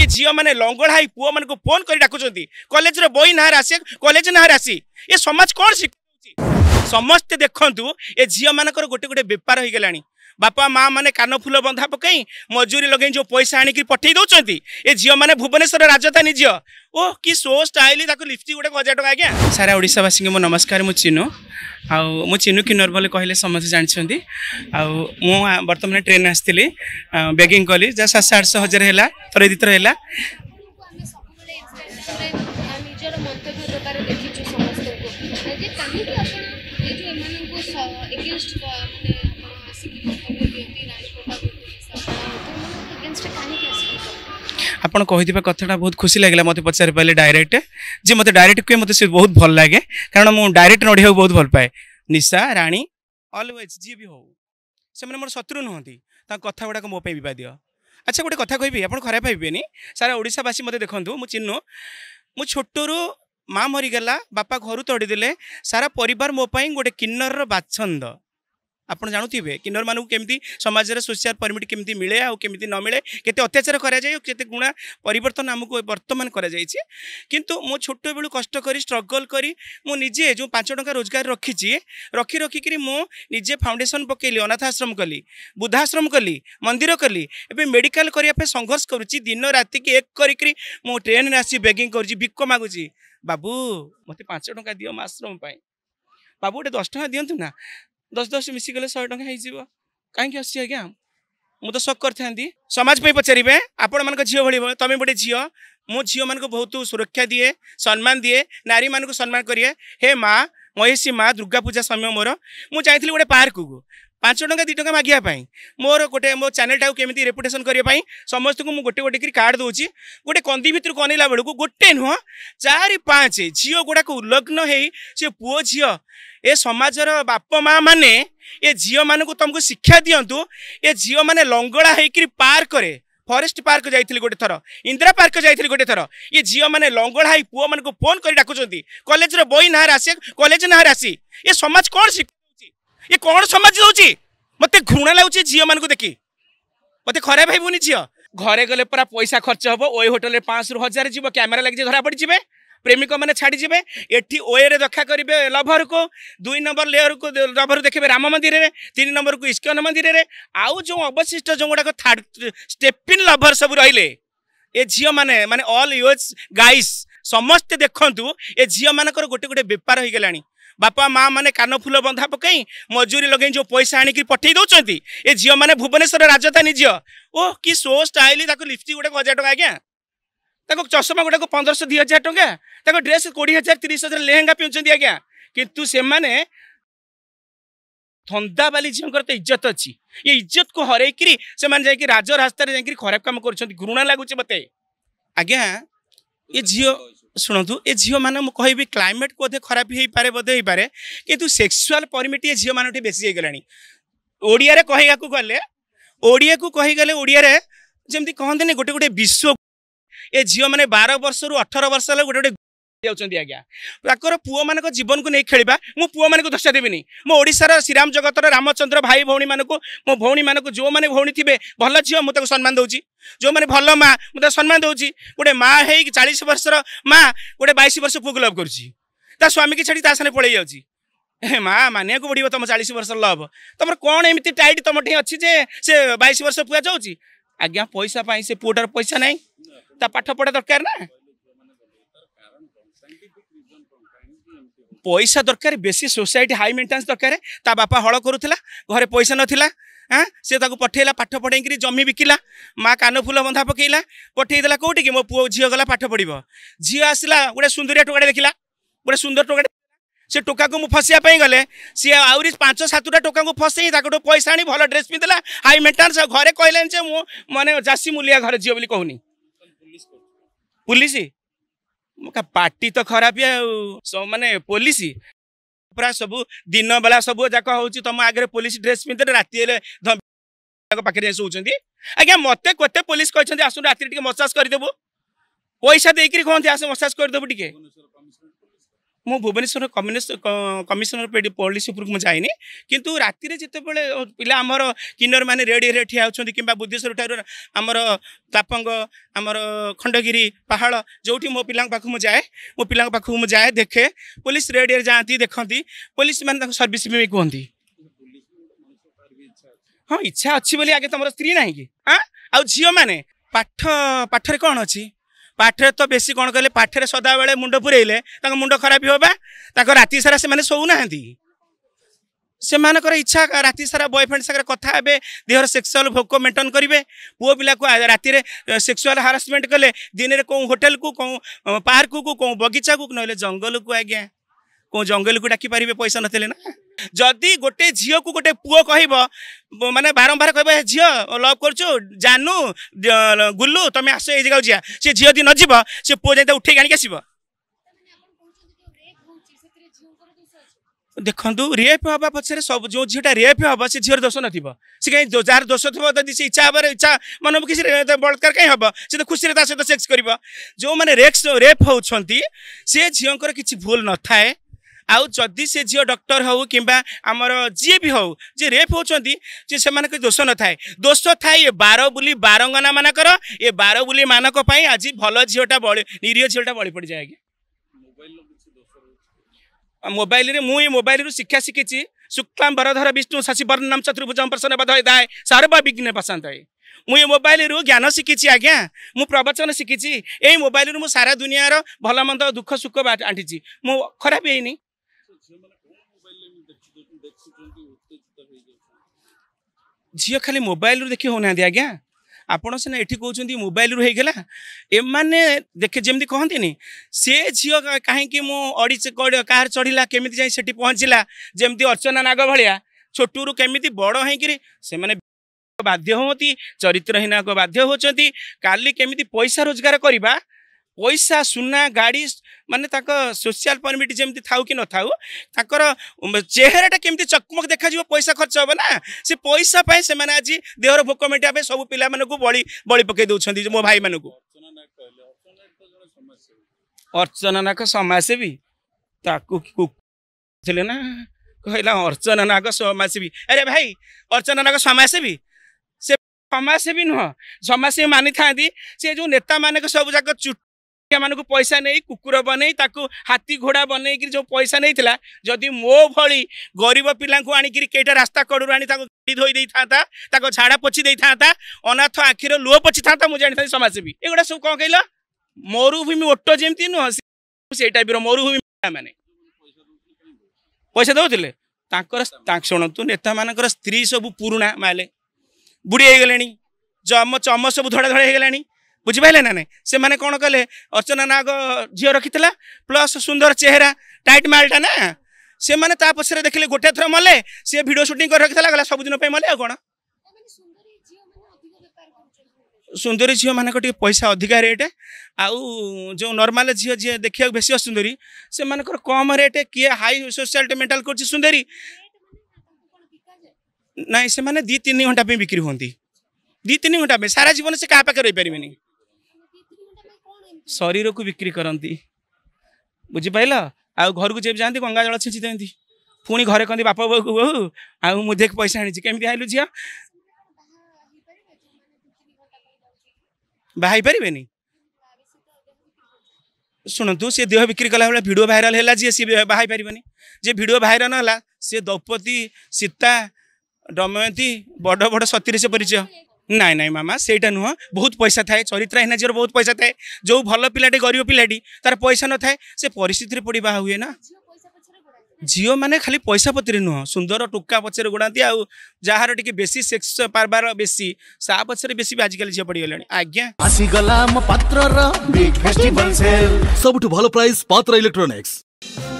ये झील मैंने लंगड़ाई पुओ मान को फोन कर डाकुंट कलेज बई ना आसी कलेज ना आसी ये समाज कौन शिखा समस्ते देखु ये झील मान गोटे गोटे बेपार हो गला ବାପା ମା ମାନେ କାନଫୁଲ ବନ୍ଧା ପକାଇ ମଜୁରୀ ଲଗାଇ ଯେଉଁ ପଇସା ଆଣିକି ପଠାଇ ଦେଉଛନ୍ତି ଏ ଝିଅମାନେ ଭୁବନେଶ୍ୱର ରାଜଧାନୀ ଝିଅ ଓ କି ସୋ ଷ୍ଟାଇଲ ତାକୁ ଲିପଷ୍ଟିକ୍ ଗୋଟେ ହଜାର ଟଙ୍କା ଆଜ୍ଞା ସାରା ଓଡ଼ିଶାବାସୀଙ୍କୁ ମୋ ନମସ୍କାର ମୁଁ ଚିନୁ ଆଉ ମୁଁ ଚିନୁ କିନ୍ନର ବୋଲି କହିଲେ ସମସ୍ତେ ଜାଣିଛନ୍ତି ଆଉ ମୁଁ ବର୍ତ୍ତମାନ ଟ୍ରେନ୍ ଆସିଥିଲି ବ୍ୟାଗିଂ କଲି ଯାହା ସାତଶହ ଆଠଶହ ହଜାର ହେଲା ଥରେ ଦୁଇଥର ହେଲା କାହିଁକି ଆପଣ ଏମାନଙ୍କୁ ଏଗେନଷ୍ଟ ମାନେ ଆପଣ ଆସିକି କଥା ଦିଅନ୍ତି आहत्त खुसी लाग्छ मते पचारिप्ले डाइर जे मते डाइरक्ट कि मेरो बहुत भल कारण म डरक्ट नडि बहुत भल पाए निशा राणी अलवेज जिएस मोर शत्रु नुह कथा विवादियो अच्छा गए कि आउँछ खराब भि सारा ओडावासी मते देखिनु म छोटो मारिगला बापा घर तडिदेले सारा परिवार मोप गए किन्नर र ଆପଣ ଜାଣୁଥିବେ କିନ୍ନରମାନଙ୍କୁ କେମିତି ସମାଜରେ ସୋସିଆଲ୍ ପରମିଟ୍ କେମିତି ମିଳେ ଆଉ କେମିତି ନ ମିଳେ କେତେ ଅତ୍ୟାଚାର କରାଯାଏ ଆଉ କେତେ ଗୁଣା ପରିବର୍ତ୍ତନ ଆମକୁ ବର୍ତ୍ତମାନ କରାଯାଇଛି କିନ୍ତୁ ମୁଁ ଛୋଟବେଳୁ କଷ୍ଟ କରି ଷ୍ଟ୍ରଗଲ୍ କରି ମୁଁ ନିଜେ ଯେଉଁ ପାଞ୍ଚ ଟଙ୍କା ରୋଜଗାର ରଖିଛି ରଖି ରଖିକିରି ମୁଁ ନିଜେ ଫାଉଣ୍ଡେସନ୍ ପକାଇଲି ଅନାଥ ଆଶ୍ରମ କଲି ବୁଦ୍ଧାଶ୍ରମ କଲି ମନ୍ଦିର କଲି ଏବେ ମେଡ଼ିକାଲ କରିବା ପାଇଁ ସଂଘର୍ଷ କରୁଛି ଦିନ ରାତିକି ଏକ କରିକିରି ମୁଁ ଟ୍ରେନ୍ରେ ଆସି ବେଗିଂ କରୁଛି ଭିକ ମାଗୁଛି ବାବୁ ମୋତେ ପାଞ୍ଚ ଟଙ୍କା ଦିଅ ମୋ ଆଶ୍ରମ ପାଇଁ ବାବୁ ଗୋଟେ ଦଶ ଟଙ୍କା ଦିଅନ୍ତୁ ନା দশ দশ মিশিগলে শহে টঙ্কা হয়েযিব কাইকি আসছি আজ্ঞা ମୁଁ ତ ସକ୍ କରିଥାନ୍ତି ସମାଜ ପାଇଁ ପଚାରିବେ ଆପଣମାନଙ୍କ ଝିଅ ଭଳି ତମେ ଗୋଟେ ଝିଅ ମୁଁ ଝିଅମାନଙ୍କୁ ବହୁତ ସୁରକ୍ଷା ଦିଏ ସମ୍ମାନ ଦିଏ ନାରୀମାନଙ୍କୁ ସମ୍ମାନ କରେ ହେ ମା ମହିଷୀ ମା ଦୁର୍ଗା ପୂଜା ସମୟ ମୋର ମୁଁ ଯାଇଥିଲି ଗୋଟେ ପାର୍କକୁ ପାଞ୍ଚ ଟଙ୍କା ଦୁଇ ଟଙ୍କା ମାଗିବା ପାଇଁ ମୋର ଗୋଟେ ମୋ ଚ୍ୟାନେଲ୍ଟାକୁ କେମିତି ରେପୁଟେସନ୍ କରିବା ପାଇଁ ସମସ୍ତଙ୍କୁ ମୁଁ ଗୋଟେ ଗୋଟେ କରି କାର୍ଡ଼ ଦେଉଛି ଗୋଟେ କନ୍ଦି ଭିତରୁ କନେଇଲା ବେଳକୁ ଗୋଟେ ନୁହଁ ଚାରି ପାଞ୍ଚ ଝିଅ ଗୁଡ଼ାକ ଉଲ୍ଲଗ୍ନ ହେଇ ସେ ପୁଅ ଝିଅ ଏ ସମାଜର ବାପା ମା' ମାନେ ଏ ଝିଅମାନଙ୍କୁ ତୁମକୁ ଶିକ୍ଷା ଦିଅନ୍ତୁ ଏ ଝିଅମାନେ ଲଙ୍ଗଳା ହେଇକିରି ପାର୍କରେ ଫରେଷ୍ଟ ପାର୍କ ଯାଇଥିଲି ଗୋଟେ ଥର ଇନ୍ଦିରା ପାର୍କ ଯାଇଥିଲି ଗୋଟେ ଥର ଇଏ ଝିଅମାନେ ଲଙ୍ଗଳା ହେଇ ପୁଅମାନଙ୍କୁ ଫୋନ୍ କରି ଡାକୁଛନ୍ତି କଲେଜର ବହି ନାଁରେ ଆସି କଲେଜ ନାଁରେ ଆସି ଏ ସମାଜ କ'ଣ ଶିଖ ଇଏ କ'ଣ ସମାଜ ଦେଉଛି ମୋତେ ଘୃଣା ଲାଗୁଛି ଝିଅମାନଙ୍କୁ ଦେଖି ମୋତେ ଖରାପ ଭାବିବୁନି ଝିଅ ଘରେ ଗଲେ ପୁରା ପଇସା ଖର୍ଚ୍ଚ ହେବ ଓଏ ହୋଟେଲରେ ପାଞ୍ଚଶହରୁ ହଜାର ଯିବ କ୍ୟାମେରା ଲାଗିଛି ଧରା ପଡ଼ିଯିବେ ପ୍ରେମିକମାନେ ଛାଡ଼ିଯିବେ ଏଠି ଓଏରେ ଦେଖା କରିବେ ଲଭରକୁ ଦୁଇ ନମ୍ବର ଲେୟରକୁ ଲଭର ଦେଖିବେ ରାମ ମନ୍ଦିରରେ ତିନି ନମ୍ବରକୁ ଇସ୍କନ ମନ୍ଦିରରେ ଆଉ ଯେଉଁ ଅବଶିଷ୍ଟ ଯେଉଁ ଗୁଡ଼ାକ ଥାର୍ଡ଼ ଷ୍ଟେପିନ୍ ଲଭର ସବୁ ରହିଲେ ଏ ଝିଅମାନେ ମାନେ ଅଲ୍ ୟୁଏସ୍ ଗାଇସ୍ ସମସ୍ତେ ଦେଖନ୍ତୁ ଏ ଝିଅମାନଙ୍କର ଗୋଟେ ଗୋଟେ ବେପାର ହୋଇଗଲାଣି बापा माँ मैंने कानफुल बंधा पक मजूरी लगे जो पैसा आने की पठे दौंट ये झील मैंने भुवनेश्वर राजधानी झील ओ कि सो स्टाइल लिपस्टिक गुटाक हजार टाइम आज्ञा तक चशमा गुटाक पंद्रह दि हजार टाँग ड्रेस कोड़े हजार तीस हजार लेहंगा पिंधन आज्ञा कितु से मैंने थंदा बाली झीवर तो इज्जत अच्छी ये इज्जत को हरईकि से राज रास्त खराब कम कर घृणा लगुच मत आज्ञा ये झील ଶୁଣନ୍ତୁ ଏ ଝିଅମାନେ ମୁଁ କହିବି କ୍ଲାଇମେଟ୍ ବୋଧେ ଖରାପ ହେଇପାରେ ବୋଧେ ହେଇପାରେ କିନ୍ତୁ ସେକ୍ସୁଆଲ୍ ପରିମିଟି ଏ ଝିଅମାନଙ୍କଠି ବେଶୀ ହେଇଗଲାଣି ଓଡ଼ିଆରେ କହିବାକୁ ଗଲେ ଓଡ଼ିଆକୁ କହିଗଲେ ଓଡ଼ିଆରେ ଯେମିତି କହନ୍ତିନି ଗୋଟେ ଗୋଟେ ବିଶ୍ୱ ଏ ଝିଅମାନେ ବାର ବର୍ଷରୁ ଅଠର ବର୍ଷ ହେଲା ଗୋଟେ ଗୋଟେ ଯାଉଛନ୍ତି ଆଜ୍ଞା ତାଙ୍କର ପୁଅମାନଙ୍କ ଜୀବନକୁ ନେଇ ଖେଳିବା ମୁଁ ପୁଅମାନଙ୍କୁ ଦୋଷ ଦେବିନି ମୋ ଓଡ଼ିଶାର ଶ୍ରୀରାମ ଜଗତର ରାମଚନ୍ଦ୍ର ଭାଇ ଭଉଣୀମାନଙ୍କୁ ମୋ ଭଉଣୀମାନଙ୍କୁ ଯେଉଁମାନେ ଭଉଣୀ ଥିବେ ଭଲ ଝିଅ ମୁଁ ତାକୁ ସମ୍ମାନ ଦେଉଛି ଯେଉଁମାନେ ଭଲ ମା ମୁଁ ତାକୁ ସମ୍ମାନ ଦେଉଛି ଗୋଟେ ମାଆ ହେଇକି ଚାଳିଶ ବର୍ଷର ମାଆ ଗୋଟେ ବାଇଶ ବର୍ଷ ପୁଅକୁ ଲଭ୍ କରୁଛି ତା ସ୍ୱାମୀକି ଛାଡ଼ି ତା ସାଙ୍ଗରେ ପଳେଇ ଯାଉଛି ମା ମାନିବାକୁ ବଢ଼ିବ ତମ ଚାଳିଶ ବର୍ଷର ଲଭ୍ ତମର କ'ଣ ଏମିତି ଟାଇଟ୍ ତମଠି ଅଛି ଯେ ସେ ବାଇଶ ବର୍ଷ ପୁଅ ଯାଉଛି ଆଜ୍ଞା ପଇସା ପାଇଁ ସେ ପୁଅଟାର ପଇସା ନାହିଁ ତା ପାଠ ପଢ଼ା ଦରକାର ନା পয়সা দরকার বেশি সোসাইটি হাই মেন্টেনান্স দরকার তা বাপা হল করুলা ঘরে পয়সা নথিলা হ্যাঁ সে তাকে পঠাইলা পাঠ পড়াই জমি বিকিলা মা কান ফুল বন্ধা পকাইলা পঠাই দেলা কোটি কি মো পুয় ঝিও গলা পাঠ পড়ব ঝিও আসলা গোটে সুন্দরিয়া টোকাটে দেখিলা গোটে সুন্দর টোকাটে সে টোকাকে মু ফসাইয়া পাই গলে সি আউরি পাঁচ সাতটা টোকা ফসাই তাকে পয়সা আনি ভালো ড্রেস পিঁধিলা হাই মেন্টেনান্স ঘরে কহিলেন যে মানে যাসি মুলিয়া ঘরে ঝিও বলে কুনি পুলিশ ମୋ ପାଟି ତ ଖରାପ ଆଉ ମାନେ ପୋଲିସ ପୁରା ସବୁ ଦିନ ବେଳା ସବୁ ଯାକ ହଉଛି ତମ ଆଗରେ ପୋଲିସ ଡ୍ରେସ୍ ପିନ୍ଧିଲେ ରାତି ହେଲେ ପାଖରେ ଯାଇ ଶୋଉଛନ୍ତି ଆଜ୍ଞା ମତେ କେତେ ପୋଲିସ କହିଛନ୍ତି ଆସନ୍ତୁ ରାତିରେ ଟିକେ ମସାଜ କରିଦେବୁ ପଇସା ଦେଇକିରି କୁହନ୍ତି ଆସ ମସାଜ କରିଦେବୁ ଟିକେ ମୁଁ ଭୁବନେଶ୍ୱର କମିଶନର ପୋଲିସ ଉପରକୁ ମୁଁ ଯାଇନି କିନ୍ତୁ ରାତିରେ ଯେତେବେଳେ ପିଲା ଆମର କିନ୍ନରମାନେ ରେଡ଼ି ରେଡ଼ି ଠିଆ ହେଉଛନ୍ତି କିମ୍ବା ବୁଦ୍ଧେଶ୍ୱରଠାରୁ ଆମର ତାପଙ୍ଗ ଆମର ଖଣ୍ଡଗିରି ପାହାଡ଼ ଯେଉଁଠି ମୋ ପିଲାଙ୍କ ପାଖକୁ ମୁଁ ଯାଏ ମୋ ପିଲାଙ୍କ ପାଖକୁ ମୁଁ ଯାଏ ଦେଖେ ପୋଲିସ ରେଡ଼ିରେ ଯାଆନ୍ତି ଦେଖନ୍ତି ପୋଲିସମାନେ ତାଙ୍କ ସର୍ଭିସ୍ ବି କୁହନ୍ତି ହଁ ଇଚ୍ଛା ଅଛି ବୋଲି ଆଗେ ତୁମର ସ୍ତ୍ରୀ ନାହିଁ କି ଆଉ ଝିଅମାନେ ପାଠ ପାଠରେ କ'ଣ ଅଛି पाठ बेसी कन कले पाठे सदा बेले मुंड़ पुरैले त मुड खराबी होबा त राति सा सोउ नाँतिको इच्छा राति सारा बय फ्रेन्ड साथै कथा हेर्दैहक्सुअ भो मेन्टेन गरे पूप राति सेक्सुअल हारासमेन्ट कले दिे होटेल् पर्क कुगिचा नै जङल कु अँ जङ्गल कु डाकिपारे पैसा नै ଯଦି ଗୋଟେ ଝିଅକୁ ଗୋଟେ ପୁଅ କହିବ ମାନେ ବାରମ୍ବାର କହିବ ହେ ଝିଅ ଲଭ୍ କରୁଛୁ ଜାନୁ ଗୁଲୁ ତମେ ଆସ ଏଇ ଜାଗାକୁ ଯିବା ସେ ଝିଅ ଯଦି ନ ଯିବ ସେ ପୁଅ ଯାଇ ତାକୁ ଉଠେଇକି ଆଣିକି ଆସିବ ଦେଖନ୍ତୁ ରେପ୍ ହେବା ପଛରେ ସବୁ ଯେଉଁ ଝିଅଟା ରେପ୍ ହେବ ସେ ଝିଅର ଦୋଷ ନଥିବ ସେ କାହିଁ ଯାହାର ଦୋଷ ଥିବ ଯଦି ସେ ଇଚ୍ଛା ହେବାର ଇଚ୍ଛା ମନକୁ କିଛି ବଳାତ୍କାର କାହିଁ ହେବ ସେ ତ ଖୁସିରେ ତା ସହିତ ସେକ୍ସ କରିବ ଯେଉଁମାନେ ରେକ୍ସ ରେପ୍ ହେଉଛନ୍ତି ସେ ଝିଅଙ୍କର କିଛି ଭୁଲ ନଥାଏ से झिउ डक्टर हौ कम्बा भी जिउ जे रेप हौ समा दोष नै दोष थाय बार बुली बारा म बार बुली मनको आज भल झिउटा ब निरीह बड़ी पड़ पडिएल मोबाइल मोबाइल रु शिक्षा सिक्छ सुक्ल बरधर विष्णु शशी बरनाम चतुर्भुज प्रसन्न बधाई सर्वा विघ प्रशान्त मोबाइल रु ज्ञान सिक्छ आज्ञा म प्रवचन सिक्छ ए मोबाइल म सारा दुनिया र भल मन्द दुःख सुख आठी म ଦେଖୁଛନ୍ତି ଉତ୍ତେଜିତ ହେଇଯାଉଛନ୍ତି ଝିଅ ଖାଲି ମୋବାଇଲରୁ ଦେଖି ହେଉନାହାନ୍ତି ଆଜ୍ଞା ଆପଣ ସିନା ଏଠି କହୁଛନ୍ତି ମୋବାଇଲରୁ ହେଇଗଲା ଏମାନେ ଦେଖେ ଯେମିତି କହନ୍ତିନି ସେ ଝିଅ କାହିଁକି ମୁଁ ଅଡ଼ି କାହାର ଚଢ଼ିଲା କେମିତି ଯାଇ ସେଠି ପହଞ୍ଚିଲା ଯେମିତି ଅର୍ଚ୍ଚନା ନାଗ ଭଳିଆ ଛୋଟରୁ କେମିତି ବଡ଼ ହେଇକିରି ସେମାନେ ବାଧ୍ୟ ହୁଅନ୍ତି ଚରିତ୍ରହୀନକୁ ବାଧ୍ୟ ହେଉଛନ୍ତି କାଲି କେମିତି ପଇସା ରୋଜଗାର କରିବା ପଇସା ସୁନା ଗାଡ଼ି ମାନେ ତାଙ୍କ ସୋସିଆଲ ପରମିଟ୍ ଯେମିତି ଥାଉ କି ନଥାଉ ତାଙ୍କର ଚେହେରାଟା କେମିତି ଚକମକ ଦେଖାଯିବ ପଇସା ଖର୍ଚ୍ଚ ହେବ ନା ସେ ପଇସା ପାଇଁ ସେମାନେ ଆଜି ଦେହର ଭୋକ ମେଣ୍ଟିବା ପାଇଁ ସବୁ ପିଲାମାନଙ୍କୁ ବଳି ବଳି ପକାଇ ଦେଉଛନ୍ତି ମୋ ଭାଇମାନଙ୍କୁ ଅର୍ଚ୍ଚନା ନାକ ସମାଜସେବୀ ତାକୁ ଥିଲେ ନା କହିଲା ଅର୍ଚ୍ଚନା ନାଗ ସମାଜସେବୀ ଆରେ ଭାଇ ଅର୍ଚ୍ଚନା ନାଗ ସମାଜସେବୀ ସେ ସମାଜସେବୀ ନୁହଁ ସମାଜସେବୀ ମାନିଥାନ୍ତି ସେ ଯେଉଁ ନେତାମାନଙ୍କ ସବୁଯାକ ଚୁଟ ମାନଙ୍କୁ ପଇସା ନେଇ କୁକୁର ବନେଇ ତାକୁ ହାତୀ ଘୋଡ଼ା ବନେଇକିରି ଯେଉଁ ପଇସା ନେଇଥିଲା ଯଦି ମୋ ଭଳି ଗରିବ ପିଲାଙ୍କୁ ଆଣିକିରି କେଇଟା ରାସ୍ତା କଡ଼ରୁ ଆଣି ତାକୁ ଗାଡ଼ି ଧୋଇ ଦେଇଥାନ୍ତା ତାକୁ ଝାଡ଼ା ପୋଛି ଦେଇଥାନ୍ତା ଅନାଥ ଆଖିର ଲୁହ ପୋଛିଥାନ୍ତା ମୁଁ ଜାଣିଥାନ୍ତି ସମାଜସେବୀ ଏଗୁଡ଼ା ସବୁ କ'ଣ କହିଲ ମରୁଭୂମି ଓଟ ଯେମିତି ନୁହଁ ସେଇ ଟାଇପ୍ର ମରୁଭୂମି ମାନେ ପଇସା ଦେଉଥିଲେ ତାଙ୍କର ଶୁଣନ୍ତୁ ନେତାମାନଙ୍କର ସ୍ତ୍ରୀ ସବୁ ପୁରୁଣା ମାଲେ ବୁଢ଼ୀ ହେଇଗଲେଣି ଚମ ଚମ ସବୁ ଧଡ଼ାଧଡ଼ା ହେଇଗଲାଣି ବୁଝିପାରିଲେ ନା ନାହିଁ ସେମାନେ କ'ଣ କଲେ ଅର୍ଚ୍ଚନା ନାଗ ଝିଅ ରଖିଥିଲା ପ୍ଲସ୍ ସୁନ୍ଦର ଚେହେରା ଟାଇଟ୍ ମାଲ୍ଟା ନା ସେମାନେ ତା ପଛରେ ଦେଖିଲେ ଗୋଟେ ଥର ମଲେ ସିଏ ଭିଡ଼ିଓ ସୁଟିଂ କରି ରଖିଥିଲା ଗଲା ସବୁଦିନ ପାଇଁ ମଲେ ଆଉ କ'ଣ ସୁନ୍ଦରୀ ଝିଅମାନଙ୍କ ଟିକେ ପଇସା ଅଧିକା ରେଟ୍ ଆଉ ଯେଉଁ ନର୍ମାଲ ଝିଅ ଯିଏ ଦେଖିବାକୁ ବେଶୀ ଅସୁନ୍ଦରୀ ସେମାନଙ୍କର କମ୍ ରେଟ୍ କିଏ ହାଇ ସୋସିଆଲ ମେଣ୍ଟାଲ କରୁଛି ସୁନ୍ଦରୀ ନାଇଁ ସେମାନେ ଦୁଇ ତିନି ଘଣ୍ଟା ପାଇଁ ବିକ୍ରି ହୁଅନ୍ତି ଦୁଇ ତିନି ଘଣ୍ଟା ପାଇଁ ସାରା ଜୀବନ ସେ କାହା ପାଖରେ ରହିପାରିବେନି को बिक्री कति बुझि पाउँदै गंगा जल छेचि पि घर कति बाप बोको बो आउ मेह पैसा आमि भाइ झि देह बिक्री कला भयो भिडियो भाइरल होला बाहि पारि जे भिडियो भाइरल होला सि दपति सीता डमयन्ती बड बड सती परिचय ନାଇଁ ନାଇଁ ମାମା ସେଇଟା ନୁହଁ ବହୁତ ପଇସା ଥାଏ ଚରିତ୍ରାହୀନା ଝିଅର ବହୁତ ପଇସା ଥାଏ ଯେଉଁ ଭଲ ପିଲାଟେ ଗରିବ ପିଲାଟି ତାର ପଇସା ନଥାଏ ସେ ପରିସ୍ଥିତିରେ ପଡ଼ି ବାହା ହୁଏ ନା ଝିଅମାନେ ଖାଲି ପଇସା ପତ୍ରରେ ନୁହଁ ସୁନ୍ଦର ଟୁକା ପଛରେ ଗୋଡ଼ାନ୍ତି ଆଉ ଯାହାର ଟିକେ ବେଶୀ ସେକ୍ସ ପାର୍ବାର ବେଶୀ ତା ପଛରେ ବେଶୀ ଆଜିକାଲି ଝିଅ ପଡ଼ିଗଲେଣି ଆଜ୍ଞା ଆସିଗଲା ଆମ ପାତ୍ରର ସବୁଠୁ ଭଲ ପ୍ରାଇସ୍ ପାତ୍ର ଇଲେକ୍ଟ୍ରୋନିକ୍ସ